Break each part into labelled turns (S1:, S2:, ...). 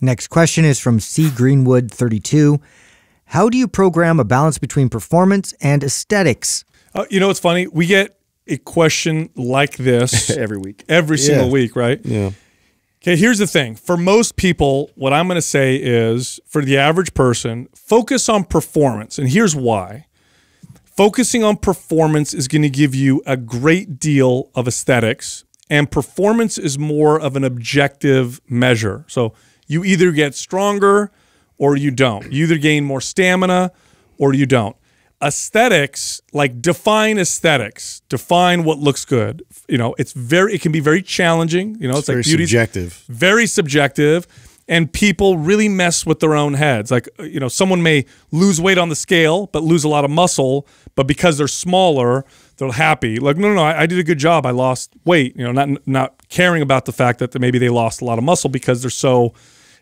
S1: Next question is from C. Greenwood 32. How do you program a balance between performance and aesthetics? Uh, you know, it's funny. We get a question like this every week, every single week, right? Yeah. Okay, here's the thing. For most people, what I'm going to say is for the average person, focus on performance. And here's why focusing on performance is going to give you a great deal of aesthetics, and performance is more of an objective measure. So you either get stronger or you don't. You either gain more stamina or you don't. Aesthetics, like define aesthetics, define what looks good. You know, it's very, it can be very challenging. You know, it's, it's like subjective. Very subjective. And people really mess with their own heads. Like, uh, you know, someone may lose weight on the scale, but lose a lot of muscle. But because they're smaller, they're happy. Like, no, no, no, I, I, did a good job. I lost weight. You know, not not caring about the fact that maybe they lost a lot of muscle because they're so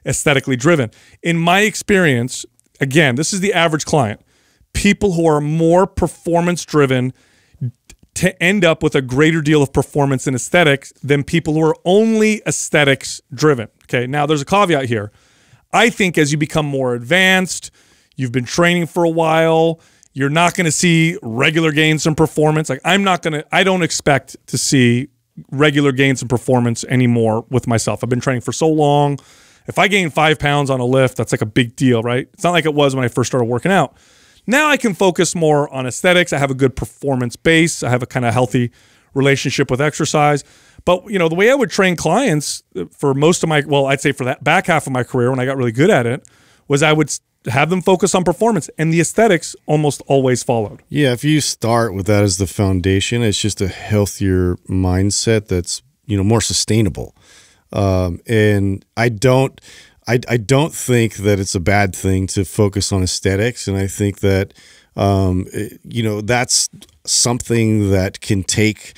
S1: aesthetically driven. In my experience, again, this is the average client. People who are more performance driven to end up with a greater deal of performance and aesthetics than people who are only aesthetics driven. Okay, now there's a caveat here. I think as you become more advanced, you've been training for a while, you're not going to see regular gains in performance. Like I'm not going to, I don't expect to see regular gains in performance anymore with myself. I've been training for so long if I gain five pounds on a lift, that's like a big deal, right? It's not like it was when I first started working out. Now I can focus more on aesthetics. I have a good performance base. I have a kind of healthy relationship with exercise. But you know, the way I would train clients uh, for most of my well, I'd say for that back half of my career when I got really good at it, was I would have them focus on performance and the aesthetics almost always followed.
S2: Yeah, if you start with that as the foundation, it's just a healthier mindset that's, you know, more sustainable. Um, and I don't, I, I don't think that it's a bad thing to focus on aesthetics. And I think that, um, it, you know, that's something that can take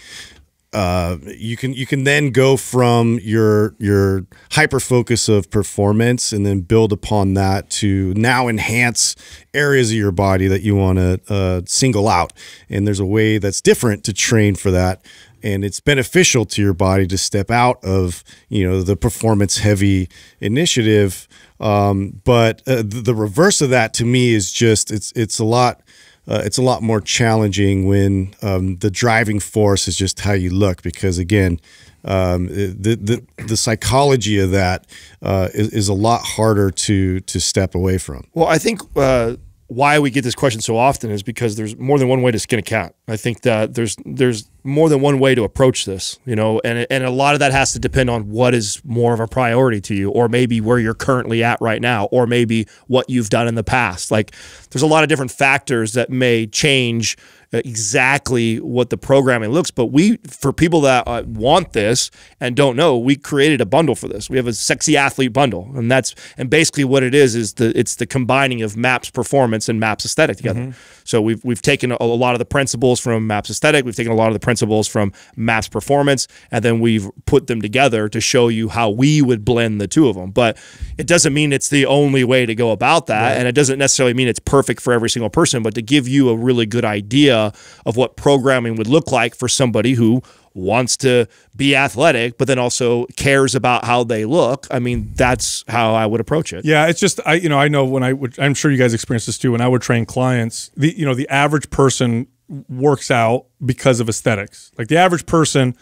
S2: uh, you can you can then go from your your hyper focus of performance and then build upon that to now enhance areas of your body that you want to uh, single out and there's a way that's different to train for that and it's beneficial to your body to step out of you know the performance heavy initiative um, but uh, the, the reverse of that to me is just it's it's a lot uh, it's a lot more challenging when um, the driving force is just how you look because again um, the, the, the psychology of that uh, is, is a lot harder to to step away from
S3: well i think uh, why we get this question so often is because there's more than one way to skin a cat. I think that there's there's more than one way to approach this, you know, and and a lot of that has to depend on what is more of a priority to you, or maybe where you're currently at right now, or maybe what you've done in the past. Like, there's a lot of different factors that may change uh, exactly what the programming looks. But we, for people that uh, want this and don't know, we created a bundle for this. We have a sexy athlete bundle, and that's and basically what it is is the it's the combining of MAPS performance and MAPS aesthetic together. Mm -hmm. So we've we've taken a, lot of the principles from MAPS aesthetic, we've taken a lot of the principles from MAPS performance, and then we've put them together to show you how we would blend the two of them. But it doesn't mean it's the only way to go about that, right. and it doesn't necessarily mean it's perfect for every single person. But to give you a really good idea of what programming would look like for somebody who wants to be athletic, but then also cares about how they look. I mean, that's how I would approach it. Yeah,
S1: it's just I, you know, I know when I would, I'm sure you guys experience this too. When I would train clients, the you know, the average person works out because of aesthetics. Like the average person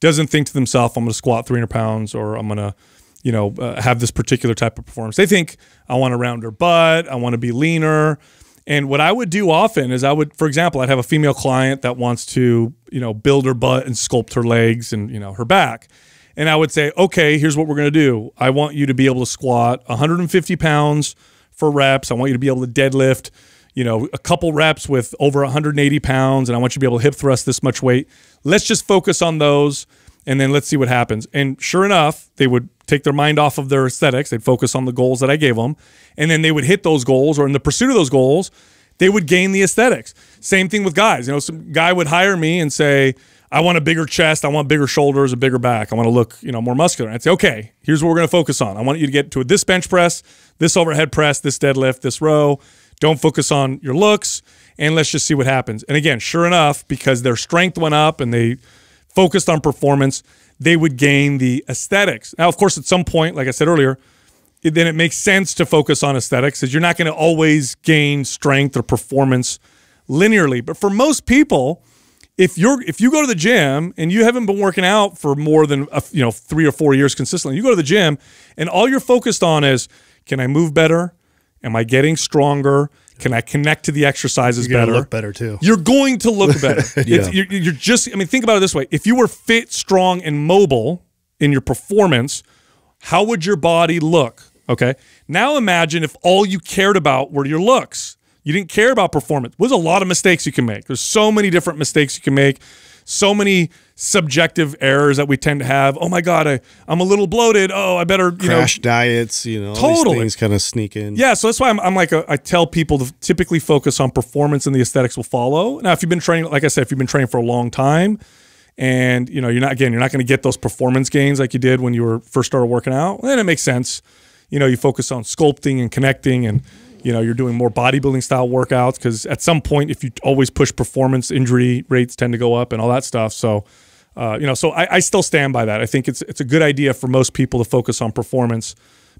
S1: doesn't think to themselves, "I'm going to squat 300 pounds," or "I'm going to." You know, uh, have this particular type of performance. They think I want a rounder butt. I want to be leaner. And what I would do often is I would, for example, I'd have a female client that wants to, you know, build her butt and sculpt her legs and, you know, her back. And I would say, okay, here's what we're going to do. I want you to be able to squat 150 pounds for reps. I want you to be able to deadlift, you know, a couple reps with over 180 pounds. And I want you to be able to hip thrust this much weight. Let's just focus on those and then let's see what happens. And sure enough, they would take their mind off of their aesthetics. They'd focus on the goals that I gave them. And then they would hit those goals or in the pursuit of those goals, they would gain the aesthetics. Same thing with guys. You know, some guy would hire me and say, I want a bigger chest. I want bigger shoulders, a bigger back. I want to look, you know, more muscular. And I'd say, okay, here's what we're going to focus on. I want you to get to this bench press, this overhead press, this deadlift, this row. Don't focus on your looks, and let's just see what happens. And again, sure enough, because their strength went up and they focused on performance, they would gain the aesthetics. Now, of course, at some point, like I said earlier, it, then it makes sense to focus on aesthetics because you're not going to always gain strength or performance linearly. But for most people, if you're if you go to the gym and you haven't been working out for more than a, you know three or four years consistently, you go to the gym and all you're focused on is can I move better? Am I getting stronger? Can I connect to the exercises better? Look better too. You're going to look better. yeah. you're, you're just. I mean, think about it this way: if you were fit, strong, and mobile in your performance, how would your body look? Okay. Now imagine if all you cared about were your looks. You didn't care about performance. There's a lot of mistakes you can make. There's so many different mistakes you can make so many subjective errors that we tend to have. Oh my God, I, I'm a little bloated. Oh, I better, you Crash know.
S2: diets, you know, totally. things kind of sneak in. Yeah,
S1: so that's why I'm, I'm like, a, i am like I tell people to typically focus on performance and the aesthetics will follow. Now, if you've been training, like I said, if you've been training for a long time and, you know, you're not, again, you're not going to get those performance gains like you did when you were first started working out, then it makes sense. You know, you focus on sculpting and connecting and, you know you're doing more bodybuilding style workouts because at some point if you always push performance injury rates tend to go up and all that stuff so uh, you know so I, I, still stand by that i think it's it's a good idea for most people to focus on performance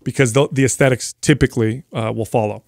S1: because the, the aesthetics typically uh, will follow